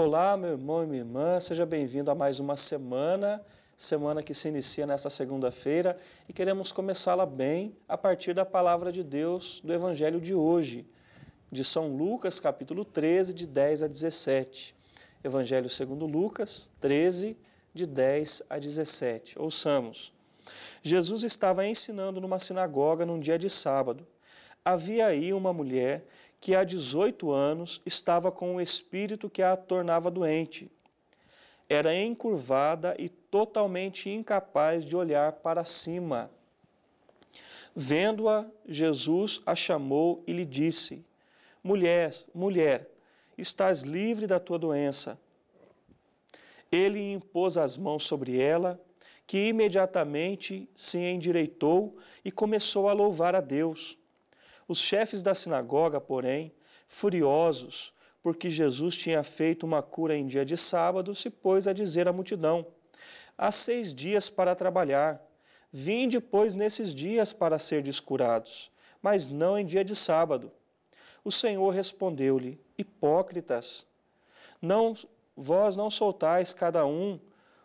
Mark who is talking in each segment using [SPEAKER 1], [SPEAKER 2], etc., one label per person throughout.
[SPEAKER 1] Olá, meu irmão e minha irmã, seja bem-vindo a mais uma semana, semana que se inicia nesta segunda-feira e queremos começá-la bem a partir da palavra de Deus do Evangelho de hoje, de São Lucas, capítulo 13, de 10 a 17. Evangelho segundo Lucas 13, de 10 a 17. Ouçamos. Jesus estava ensinando numa sinagoga num dia de sábado. Havia aí uma mulher que há 18 anos estava com um espírito que a tornava doente. Era encurvada e totalmente incapaz de olhar para cima. Vendo-a, Jesus a chamou e lhe disse: Mulher, mulher, estás livre da tua doença. Ele impôs as mãos sobre ela, que imediatamente se endireitou e começou a louvar a Deus. Os chefes da sinagoga, porém, furiosos, porque Jesus tinha feito uma cura em dia de sábado, se pôs a dizer à multidão: Há seis dias para trabalhar. Vinde, pois, nesses dias para ser curados, mas não em dia de sábado. O Senhor respondeu-lhe: Hipócritas, não, vós não soltais cada um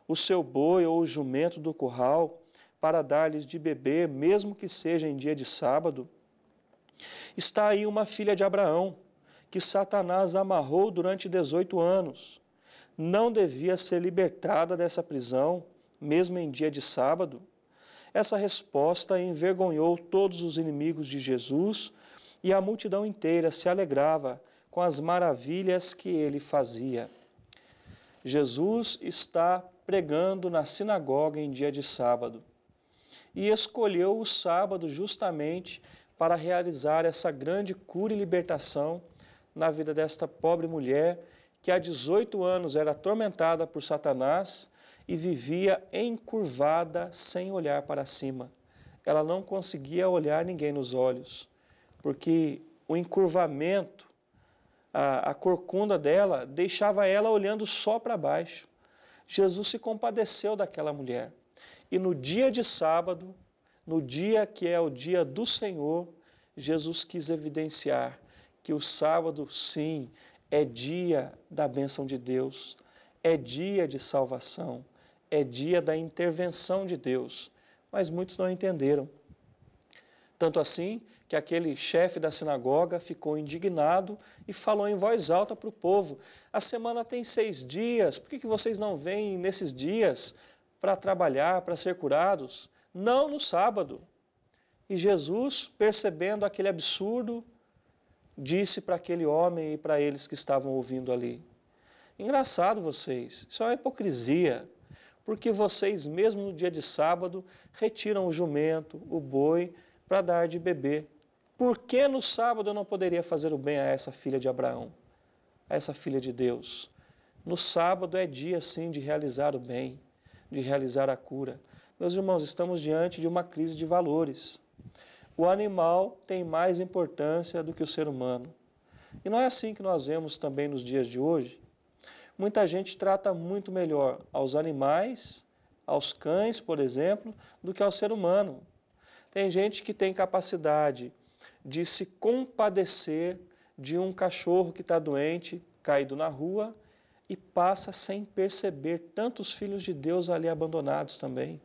[SPEAKER 1] o seu boi ou o jumento do curral para dar-lhes de beber, mesmo que seja em dia de sábado? Está aí uma filha de Abraão, que Satanás amarrou durante 18 anos. Não devia ser libertada dessa prisão, mesmo em dia de sábado? Essa resposta envergonhou todos os inimigos de Jesus e a multidão inteira se alegrava com as maravilhas que ele fazia. Jesus está pregando na sinagoga em dia de sábado e escolheu o sábado justamente para realizar essa grande cura e libertação na vida desta pobre mulher que há 18 anos era atormentada por Satanás e vivia encurvada sem olhar para cima. Ela não conseguia olhar ninguém nos olhos, porque o encurvamento, a, a corcunda dela, deixava ela olhando só para baixo. Jesus se compadeceu daquela mulher. E no dia de sábado, no dia que é o dia do Senhor, Jesus quis evidenciar que o sábado, sim, é dia da bênção de Deus, é dia de salvação, é dia da intervenção de Deus. Mas muitos não entenderam. Tanto assim que aquele chefe da sinagoga ficou indignado e falou em voz alta para o povo: A semana tem seis dias, por que, que vocês não vêm nesses dias para trabalhar, para ser curados? Não no sábado. E Jesus, percebendo aquele absurdo, disse para aquele homem e para eles que estavam ouvindo ali: Engraçado vocês, isso é uma hipocrisia, porque vocês, mesmo no dia de sábado, retiram o jumento, o boi, para dar de beber. Por que no sábado eu não poderia fazer o bem a essa filha de Abraão, a essa filha de Deus? No sábado é dia, sim, de realizar o bem, de realizar a cura. Meus irmãos, estamos diante de uma crise de valores o animal tem mais importância do que o ser humano. E não é assim que nós vemos também nos dias de hoje. Muita gente trata muito melhor aos animais, aos cães, por exemplo, do que ao ser humano. Tem gente que tem capacidade de se compadecer de um cachorro que está doente, caído na rua, e passa sem perceber tantos filhos de Deus ali abandonados também.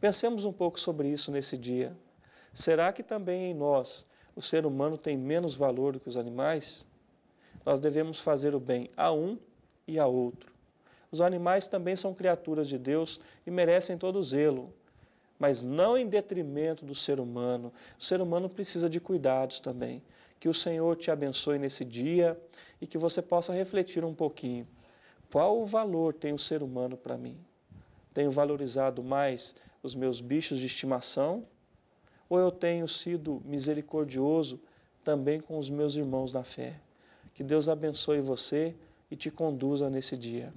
[SPEAKER 1] Pensemos um pouco sobre isso nesse dia. Será que também em nós o ser humano tem menos valor do que os animais? Nós devemos fazer o bem a um e a outro. Os animais também são criaturas de Deus e merecem todo zelo, mas não em detrimento do ser humano. O ser humano precisa de cuidados também. Que o Senhor te abençoe nesse dia e que você possa refletir um pouquinho. Qual o valor tem o ser humano para mim? Tenho valorizado mais os meus bichos de estimação ou eu tenho sido misericordioso também com os meus irmãos na fé? Que Deus abençoe você e te conduza nesse dia.